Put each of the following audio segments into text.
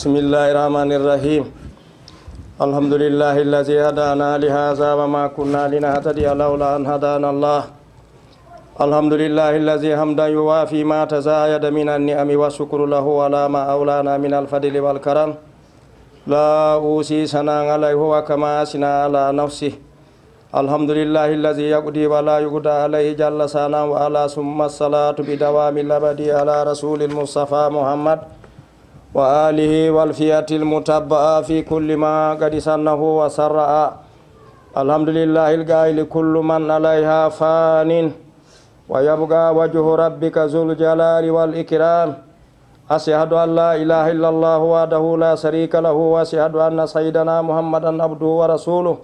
بسم الله الرحمن الرحيم الحمد لله الذي هدانا لهذا وما كنا لنهتدي لولا أن هدانا الله الحمد لله الذي حمدا يوافي ما تزايد من النعم والشكر له على ما أولانا من الفضل والكرم لا أوصي سنا عليه وكما أثنى على نفسي الحمد لله الذي يقضي ولا يقضى عليه جل سنا وعلى ثم الصلاة بدوام الأبد على رسول المصطفى محمد وآله والفئة المتبعة في كل ما قد سنه وسرع الحمد لله القائل كل من عليها فان ويبقى وجه ربك ذو الجلال والإكرام أشهد أن لا إله إلا الله وحده لا شريك له وأشهد أن سيدنا محمدا عبده ورسوله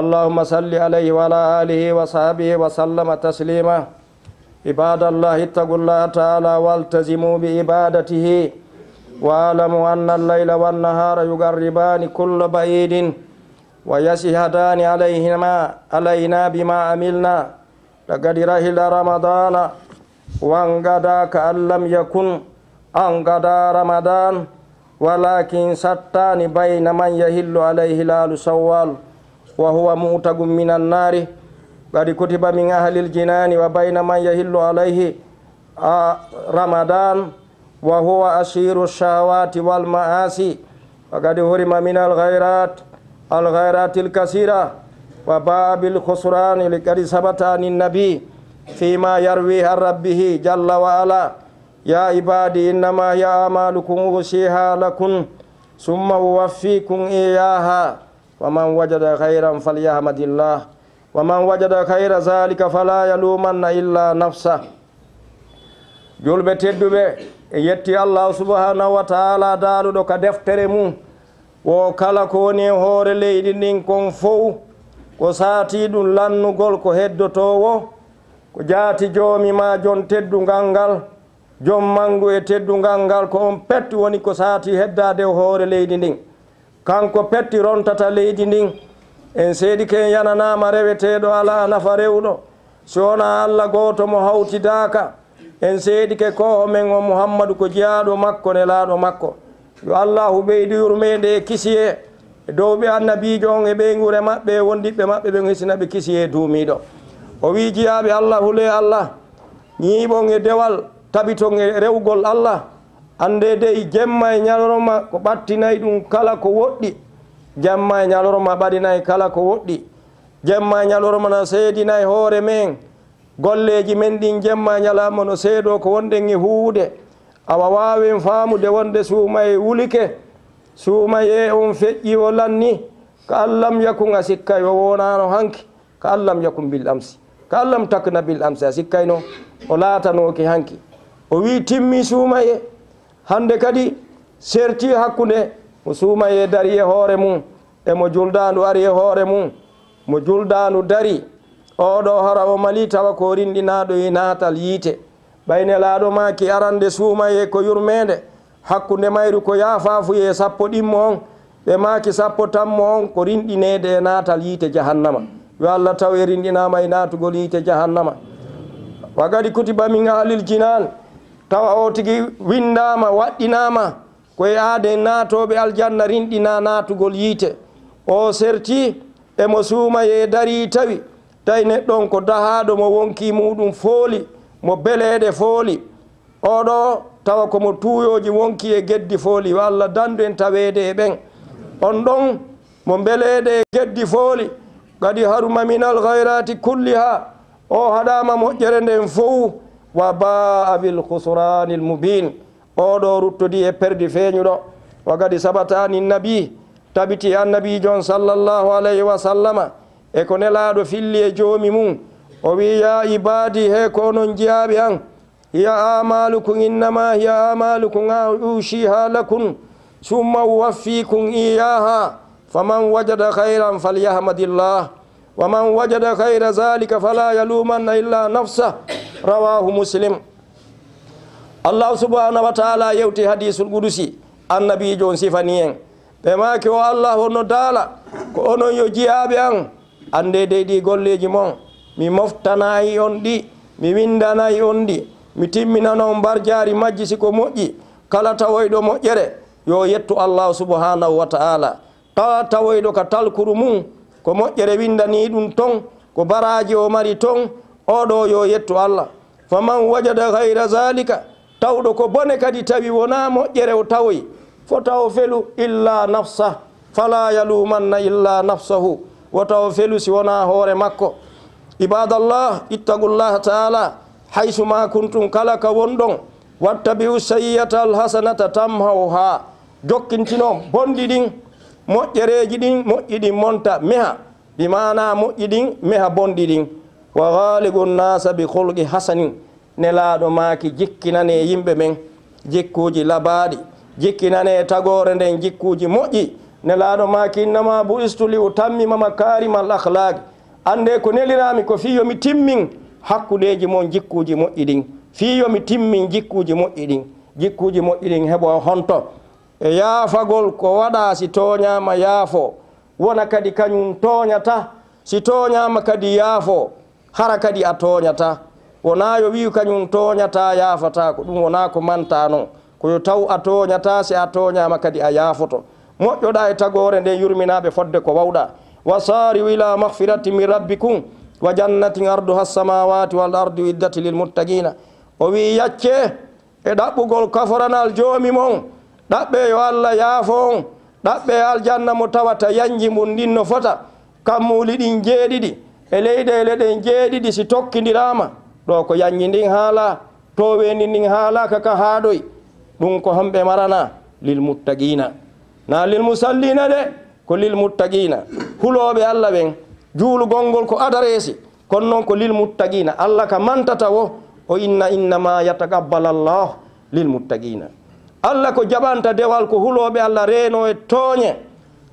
اللهم صل عليه وعلى آله وصحبه وسلم تسليما عباد الله اتقوا الله تعالى والتزموا بعبادته واعلموا أن الليل والنهار يقربان كل بعيد ويشهدان عليهما علينا بما عملنا لقد رحل رمضان وانقضى كأن لم يكن أنقضى رمضان ولكن ستان بين من يهل عليه لال سوال وهو موتق من النار قد كتب من أهل الجنان وبين من يهل عليه آه، رمضان وهو أسير الشهوات والمعاصي وقد هرم من الغيرات الغيرات الكثيرة وباء بالخسران لقد ثبت عن النبي فيما يرويه عن ربه جل وعلا يا عبادي إنما هي أعمالكم أوصيها لكم ثم أوفيكم إياها ومن وجد خيرا فليحمد الله ومن وجد خير ذلك فلا يلومن إلا نفسه julɓe tedduɓe e yetti allahu subahanahu wa taala daaluɗo ka deftere mum o kala ko woni e hoore leydi ndin kon fow ko saati ɗum lannugol ko heddotowo ko jaati joomima joon teddugal ngal joom manngu e teddugal ngal ko on petti woni ko saati heddade e hoore leydi ndin kanko petti rontata leydi ndin en seedi ke en yananama reweteɗo ala nafa rewɗo sowona allah gooto mo hawtidaka en seedi ke koho men o muhammadou ko jeyaaɗo makko ne laaɗo makko yo allahu ɓeydi yurmeende e kisiye e dow ɓe annabijo on e ɓe guure maɓɓe wondiɓɓe maɓɓe ɓen hisinaɓe kisiye duumiiɗo o wi jeyaaɓe allah hule allah ñiiɓon e dewal tabi ton e rewgol allah annde dey jemma e ñalorma ko ɓattinayi ɗum kala ko woɗɗi jemma e ñalorma ɓaɗinayi kala ko woɗɗi jemma e ñalorma no seedinayi hoore men golleji men ɗin jemma ñalama no seedo ko wonɗen e huwude awa wawin faamude wonde suumaye wulike suumaye on feƴƴi o lanni ko allahm yakun a sikkay o wonano hanki ko allahm yakun bil amsi ko allahm takna bil amsi a sikkay no o laatanoki hanki o wi timmi suumaye hande kadi serti hakkunde mo suumaye dari e hoore mum emo juldandu ari e hoore mum mo juldandu dari oɗo hara o mali tawa ko rinɗinaɗo e natal yiite ɓayne laaɗo maki arande suumaye ko yurmede hakkude mayru ko yafafuye sappo ɗimmo on ɓe maki sappo tammo on ko rinɗinede e natal yiite jahannama yo allah taw e rinɗinama e natugol yiite jahannama wagadi kutibamin alil jinan tawa o tigi windama waɗɗinama koye aade natoɓe aljanna rinɗina natugol yiite o serti emo suumaye dari tawi tawi neɗɗon ko dahaɗo mo wonki muɗum fooli mo beleɗe fooli oɗo tawa komo tuuyoji wonki e geddi fooli yo allah dandu en taweede e ɓen on ɗon mo beleɗe e geddi fooli kadi haruma minal hayrati kulliha o haɗama moƴƴere nden fou wa baa bil husrani l mubin oɗo ruttodi e perdi feeñuɗo wa kadi sabatani nabi tabiti annabijon sallllahu alayhi wa sallama e ko nelaaɗo filli e joomi mum o wi ya ibadi he ko onon jiyaaɓe an hiya amalu kum innama hiya amalu kum a uci ha lakum summa uwaffi kum iyaha faman wajada hayran falyahmadillah wa man wajada hayra zalika fala yalumanna illa nafsa rawahu muslim allahu subhanahu wa taala yewti hadisul qudusi annabijo on sifani en ɓe maki o allah ono daala ko onon yo jiyaaɓe an annde dey ɗi golleji mon mi moftanayi on ɗi mi windanayi on ɗi mi timminanon mbarjaari majji siko moƴƴi kala tawoyɗo moƴƴere yo yettu allahu subahanahu wa taala kala tawoyɗo ka talkuru mum ko moƴƴere windani ɗum ton ko baraji o mari ton oɗo yo yettu allah fa man wajada gayra zalika tawɗo ko bone kadi tawi wona moƴƴere o tawoy fo taw felu illa nafsa fala yalumanna illa nafsahu wotawo felu si wona hoore makko ibadallah ittagullah taala haysuma kuntum kala ka wonɗon wattabiu sayiyata al hasanata tamhaw ha jokkintino bonɗi ɗin moƴƴereji ɗin moƴƴi ɗin monta meha bi mana moƴƴi ɗin meha bonɗi ɗin wa haligun nasa bi kulgi hasanin nelaɗo maki jikkinane yimɓe men jikkuji labaɗi jikkinane tagore nden jikkuji moƴƴi nelaɗo ma kinnama buistu li utammima makarima al akhlaqi ande ko nelirami ko fi yomi timmin hakkudeji mo jikkuji moƴƴi ɗin fi yomi timmin jikkuji moƴƴi ɗin jikkuji moƴƴi ɗin heɓo honto e yaafagol ko waɗa si toñama yaafo wona kadi kañum toñata si toñama kadi yaafo hara kadi a toñata wona yo wi kañum toñata yaafata ko ɗum wona ko mantano koyo taw a toñata si a toñama kadi a yaafoto moƴƴoɗa e tagore nde yurminaɓe fodde ko wawɗa wa sariu ila mahfirati min rabbicum wa jannatin ardu ha samawati wal ardu iddati lilmuttaqina o wi yacce e ɗaɓɓugol kaforanal joomi mon ɗaɓɓe yo allah yaafo on ɗaɓɓe aljanna mo tawata yañji mum ndin no fota kammuli ɗin jeeɗiɗi e leyɗele e ɗen jeeɗiɗi si tokkidirama ɗo ko yañji ndin haala towendi ndin haala kaka haaɗoy ɗum ko homɓe marana lilmuttaqina na lilmusallina de ko lilmuttaqina hulooɓe allah ɓen juulugol ngol ko adaresi kono noon ko lilmuttaqina allah ka mantata wo o inna innama yatagabbala llah lilmuttaqina allah ko jaɓanta dewal ko hulooɓe allah reeno e tooñe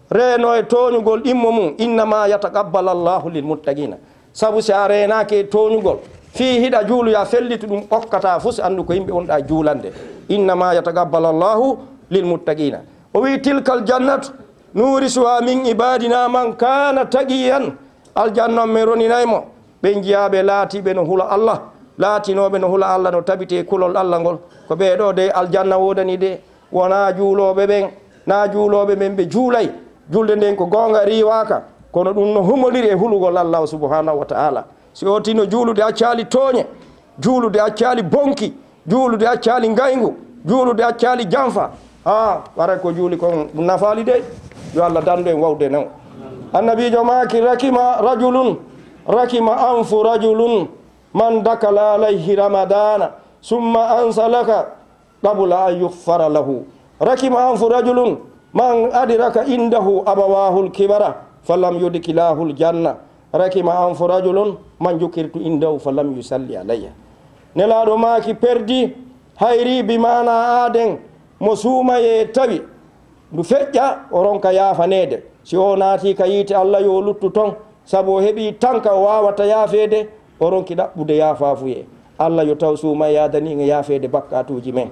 reeno e tooñugol immo mum innama yatagabbala llahu lilmuttaqina sabu si a reenaaki e tooñugol fii hiɗa juuluya fellitu ɗum ɓokkata fof si anndu ko yimɓe wonɗa juulande innama yatagabbala llahu lilmuttaqina o wi tilka aljannatu nourisuha min ibadina man kana taqiyan aljannam min roninaymo ɓe jiyaɓe laatiɓe no hula allah laatinoɓe no hula allah no tabite kulol allah ngol ko ɓeɗo de aljanna wodani de wona juuloɓe ɓen na juuloɓe ɓen ɓe juulay julde nden ko gonga riwaka kono ɗum no humoliri e hulugol allah o subahanahu wa taala si o tino juulude accali tooñe juulude accali bonki juulude accali gaygu juulude accali janfa a wara ko juuli kon ɗum nafaali de yo allah dandu en wawde naw annabijo maki rakima rajulun rakima anfu rajulun man dakala alayhi ramadana summa ansalaka qabla an yughfara lahu rakima anfu rajulun man adraka indahu abawahul kibara falam yudkilahu ljanna rakima anfu rajulun man jukirtu indahu falam yusalli alayya nelaɗo maki perdi hayri bimana aden mo suumaye tawi ndu feƴƴa o ronka yaafaneede si o naati ka yiite allah yo luttu toon sabu o heɓii tan ka o waawata yaafeede o ronki ɗaɓɓude yaafaafuye allah yo taw suuma yaadaniinga yaafeede bakkatuuji men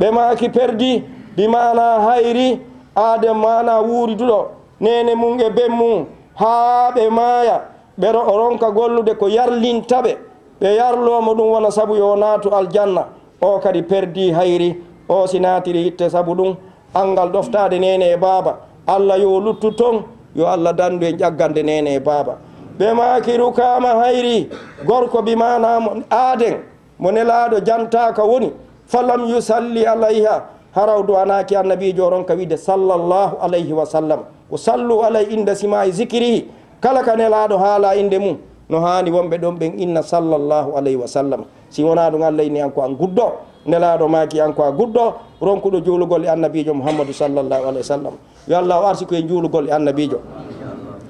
ɓe maaki perdi ɗi maana hayri aadem maana wuuri duɗo nene mum e ben mum haa ɓe maaya ɓeo ronka gollude ko yarlintaɓe ɓe yarloomo ɗum wona sabu yo naatu aljanna o kadi perdi hayri o sinatiri itte sabu ɗum angal ɗoftade nene e baaba allah yo luttu ton yo allah dandu en ƴaggande nene e baaba ɓe makiru kama hayri gorko bimanamo aaden mo nelaɗo jantaka woni falam yusalli alayha haraw du anaki annabijo ronka wiide sallllahu alayhi wa sallam ko sallu alay inde sima e zikirihi kala ka nelaɗo haala inde mum no hani wonɓe ɗon ɓen inna sallllahu alayhi wa sallam si wona ɗum allah ini an ko an guddo nelaaɗo maaki an ko a guɗɗo ronkuɗo juulugol e annabiijo mouhammadou sallllahu alah wa sallam yo allah o arsi koye juulugol e annabiijo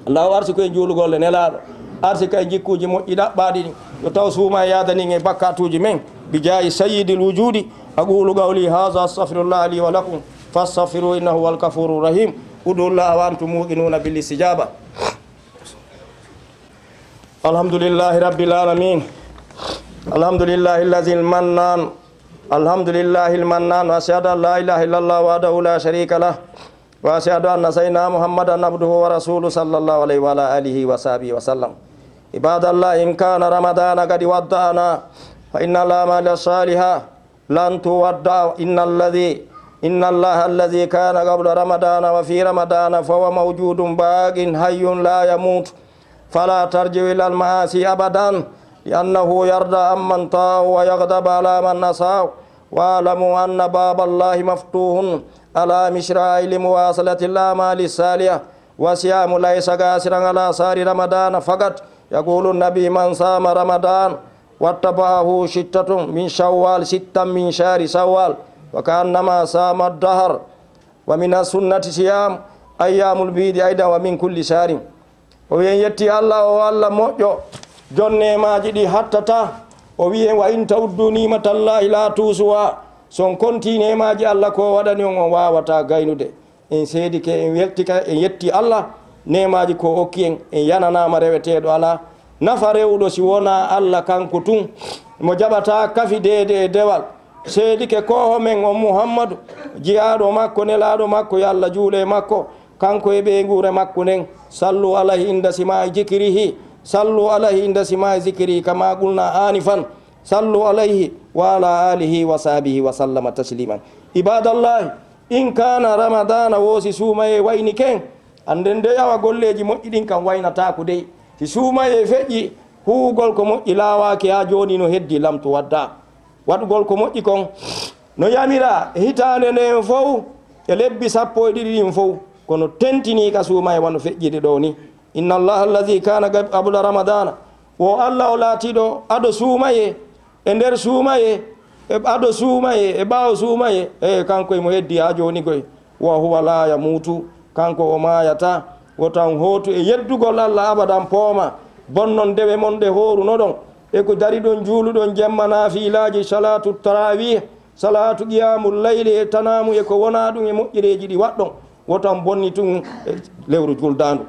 allah o arsi koye juulugol e nelaaɗo arsi kay jikkuuji moƴƴiɗa ɓaaɗi ɗi yo taw suuma yaadani e bakkatuuji men bi jaayi sayidi l wujudi aqulu qawli hada astahfirullah li wa lakum fastaghfiru innahu huwa alkafuru rahim udullah wa muqinuna bil istijaba alhamdulillahi rabbil alamin alhamdulillahi allazil mannan الحمد لله المنان وأشهد أن لا إله إلا الله وحده لا شريك له وأشهد أن سيدنا محمدا عبده ورسوله صلى الله عليه وعلى آله وصحبه وسلم عباد الله إن كان رمضان قد ودانا فإن الأعمال الصالحة لن تودع إن الذي إن الله الذي كان قبل رمضان وفي رمضان فهو موجود باق حي لا يموت فلا ترجع إلى المعاصي أبدا لأنه يرضى عمن طاع ويغضب على من نصاه وعلموا أن باب الله مفتوح على مشراء لمواصلة الأعمال الصالحة وصيام ليس قاسرا على سار رمضان فقط يقول النبي من صام رمضان واتبعه شتة من شوال ستة من شهر شوال وكأنما صام الدهر ومن السنة صيام أيام البيد أيضا ومن كل شهر وين يتي الله والله مؤجو جنة ما جدي حتى o wi en wa in tawdunimatallahi la tusuwa son kontinemaji allah ko waɗani on on wawata gaynude en seedike en weltika en yetti allah nemaji ko hokki en en yananama reweteɗo ala nafa rewɗo si wona allah kanko tun mo jaɓata kafi deede e dewal seedike koho men on muhammadou jiyaɗo makko nelaɗo makko yo allah juule makko kanko e ɓeygure makko nden sallu alayhi inda sima e jikirihi sallu alayhi inda simai zicri kama qulna anifan sallu alayhi wa ala alihi wa sahbihi wa sallama tasliman ibadallahi in kana ramadana woosi suumaye wayni ken anden de yawa golleji moƴƴi ɗin kam waynataku dey si suumaye feƴƴi huugol ko moƴƴi lawaki ha joni no heddi lamtu wadda waɗugol ko moƴƴi kon no yamira hitande nden fof e lebbi sappo e ɗiɗi ɗin fof kono tentini ka suumaye wano feƴƴiɗe ɗo ni inna allaha allahi kana abula ramadana wo allah o laatiɗo aɗo suumaye e nder suumaye e aɗo suumaye e ɓaawo suumaye ey kanko emo heddi ha joni koye wa huwa laaya muutu kanko o maayata wo tan hootu e yeddugol allah abadan pooma bonnon dewe mon ɗe horuno ɗon eko dari ɗon juuluɗon jemma naafiilaji salatu trawih salatu qiyamu layli e tanamu e ko wona ɗum e moƴƴireji ɗi waɗɗon wo tan bonni tun e lewru juldandu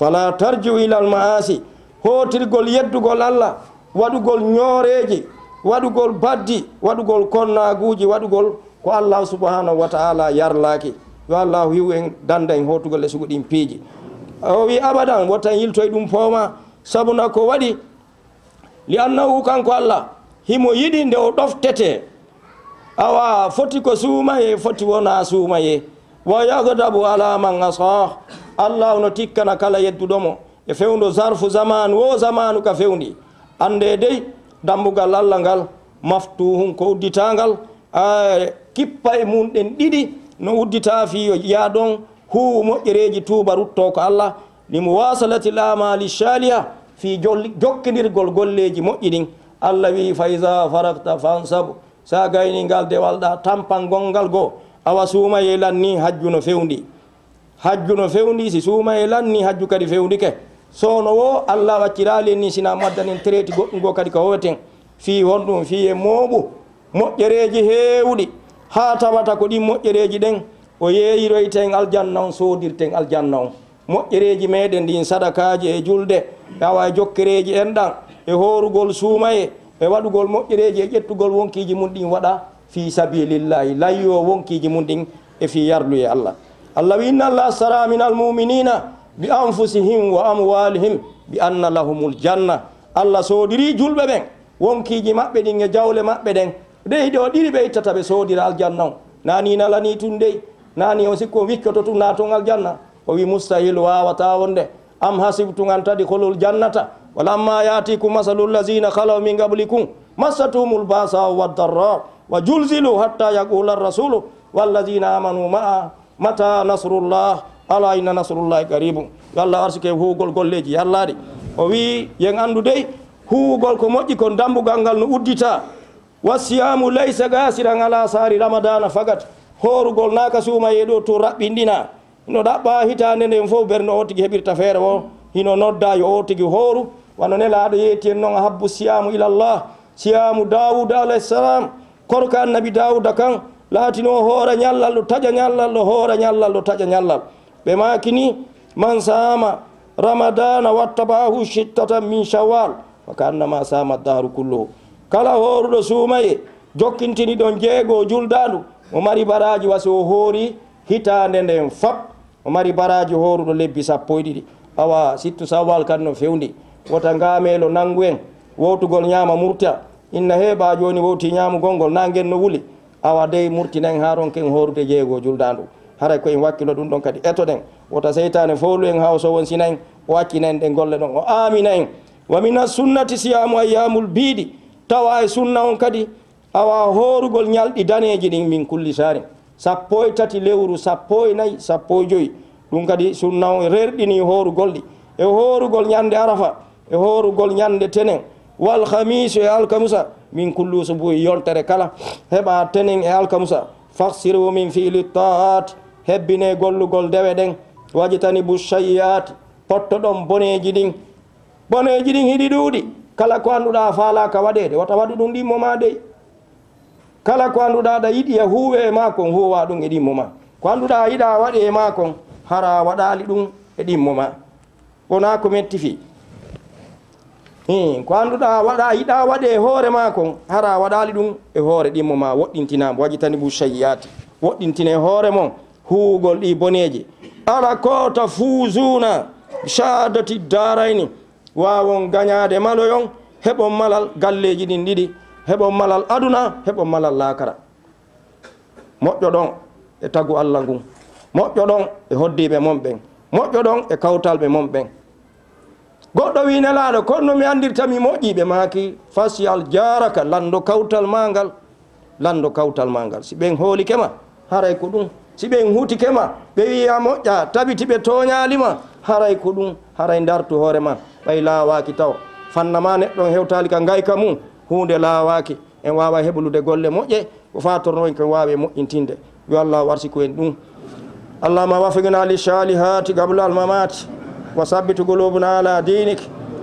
fala tarjiu ilal maasi hootirgol yeddugol allah waɗugol ñooreeji waɗugol baddi waɗugol konnaaguuji waɗugol ko allah subahanahu wa taala yarlaaki yo allah hiw en danda en hootugol e sugu ɗin piiji o wi abadan wotan yiltoy ɗum fooma sabuna ko waɗi li annahu kanko allah himo yiɗi nde o ɗoftetee awa foti ko suumaye foti wona suumaye wa yahdabu ala man asah allah no tikkana kala yedduɗomo e fewndo zarfu zamanu wo zamanu ka fewndi ande dey dambugal allah ngal maftuhum ko udditangal kippa e mum ɗen ɗiɗi no uddita fi yaɗon huwu moƴƴereji tuuba rutto ko allah limo wasalati lamali shaliha fi jokkidirgol golleji moƴƴi ɗin allah wi fa ida farakta fansabu sa gayni ngal dewalɗa tampan gongal goo awa suuma yelan ni hajju no fewndi hajju no fewndi si suuma e lanni hajju kadi fewndi ke sowno wo allah waccirali ni sina maddanen treti goɗɗum go kadi ko woweten fi won ɗum fi e mooɓu moƴƴereji heewɗi ha tawata ko ɗin moƴƴereji ɗen o yeeyiroyten aljanna on sodirten aljanna on moƴƴereji meɗen ɗin sadakaji e julde e awa e jokkereji en ɗan e horugol suumaye e waɗugol moƴƴereji e ƴettugol wonkiji mum ɗin waɗa fi sabilillahi layyo wonkiji mum ɗin e fi yarluye allah اللهم إن الله سرى من المؤمنين بأنفسهم وأموالهم بأن لهم الجنة الله سودري جلب بين wonkiiji maɓɓe ɗin e jawle maɓɓe ɗen dey ɗo ɗiɗi ɓe ittata ɓe soodira aljanna o nani nalani tun dey nani on sikku wikkoto tun naton aljanna o wi moustahil wawata wonde am hasibtum an tadi holol jannata walamma yatikum masalu llazina khalaw min qablikum massatumul basa waddarra wa julzilu hatta yaqula rasulu wallazina amanu ma'a mata nasrullah ala inna nasrullahi qaribum yo allah gol gol golleji yallaaɗi o wi yen anndu dey gol ko moji kon dambu gangal no uddita wasiyamu laysa gasiran ala sari ramadana fagat gol naka suma yedo to raɓɓinɗina no ɗaɓɓa hitande nden fo berno o tigi heɓirta feere o hino nodda yo o tigi horu wano nelaɗo yeeti en noon habbu siyamu allah siyamu dawud salam korka annabi dawuda kan laati noon hoore ñallal ɗo taƴa ñallal ɗo hoore ñallal ɗo taƴa ñallal ɓe maaki ni man saama ramadana wattabahu chittata min chawal ko annama sama daru kulloo kala hooruɗo suumaye jokkintini ɗon jeegoo juldandu o mari baraji wasi o hoori hitande nden fop o mari baraji hooruɗo lebbi sappo e ɗiɗi awa sittu sawal kan no fewndi wota ngaamelo nangu en wowtugol ñaama murta inna heeɓa joni wowti ñaamu gongol nangen no wuli awa dey murtinen ha ron ken horude jeego juldandu hara koye wakkilo ɗum ɗon kadi eto ɗen wota seytane folu en haw sowon sinayi o accinayi ɗe golle ɗon o amina en wa mina sunnati siyamu ayyamul biiɗi tawa e sunna on kadi awa horugol ñalɗi daneji ɗin min kullisari sappo e tati lewru sappo e nayyi sappo e joyi ɗum kadi sunna on rerɗini horugolɗi e horugol ñande e arafa e horugol ñande tenen walhamisu e alkamusa min kulluso boy yontere kala heɓa tenin e alkamusa fahsirwo min fi littaat hebbine gollugol dewe ɗen wajitani bushayyat potto ɗon boneji ɗin boneji ɗin hiɗi ɗuuɗi kala ko annduɗa faalaka waɗede wata waɗu ɗum ɗimmo ma dey kala ko annduɗa ɗa yiɗi a e huuwe e makon huuwa ɗum e ɗimmo ma ko annduɗa yiɗa waɗe e makon hara waɗali ɗum e ɗimmo ma wona ko mettifi ko annduɗa waɗa yiɗa waɗe e hoore ma kon hara waɗali ɗum e hoore ɗimmo ma woɗɗintinamo waji tani bou shayyati woɗɗintine hoore mon huugol ɗi boneje ala kota fuzuna shadati darayni wawon gañade maloyon heɓo malal galleji ɗin ɗiɗi heɓo malal aduna heɓo malal lakara moƴƴo ɗon e tagu allah ngun moƴƴo ɗon e hoddiɓe mon ɓen moƴƴo ɗon e kawtalɓe mon ɓen goɗɗo wiine laaɗo konno mi anndirtami moƴƴiiɓe maaki fasiyal jaaraka lanndo kawtal ma ngal lanndo kawtal ma ngal si ɓen hoolike ma haray ko ɗum si ɓen hutike ma ɓe wiya moƴƴa tabiti ɓe tooñaali ma haray ko ɗum haray ndartu hoore ma ɓay laawaaki taw fanna ma neɗɗon hewtaali ka ngayka mum huunde laawaaki en waawa heɓlude golle moƴƴe ko faatornoen ken waawi moƴƴintinde yo allah warsiku en ɗum allahuma wafiginaali saali haati gabulalma maati وثبت قلوبنا على دينك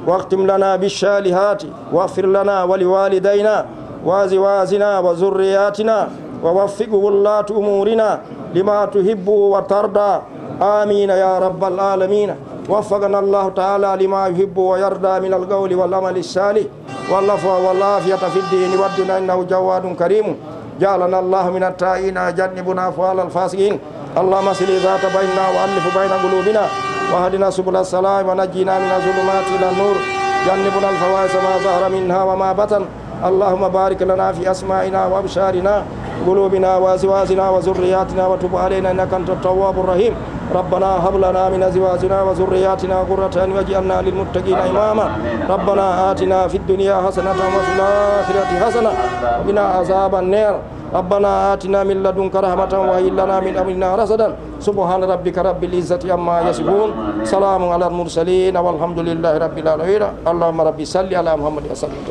واختم لنا بالشالهات واغفر لنا ولوالدينا وازواجنا وذرياتنا ووفق ولاة أمورنا لما تحب وترضى آمين يا رب العالمين وفقنا الله تعالى لما يحب ويرضى من القول والعمل الصالح والعفو والعافية في الدين والدنيا إنه جواد كريم جعلنا الله من التائين جنبنا فعل الفاسقين اللهم سل ذات بيننا وألف بين قلوبنا وهدنا سبل السلام ونجينا من الظلمات إلى النور جنبنا الفواحش ما ظهر منها وما بطن اللهم بارك لنا في أسمائنا وأبشارنا قلوبنا وأزواجنا وذرياتنا وتب علينا إنك أنت التواب الرحيم ربنا هب لنا من أزواجنا وذرياتنا قرة أعين واجعلنا للمتقين إماما ربنا آتنا في الدنيا حسنة وفي الآخرة حسنة وقنا عذاب النار ربنا آتنا من لدنك رحمة وهي لنا من أمرنا رشدا سبحان ربك رب العزة عما يصفون سلام على المرسلين والحمد لله رب العالمين اللهم ربي صل على محمد وسلم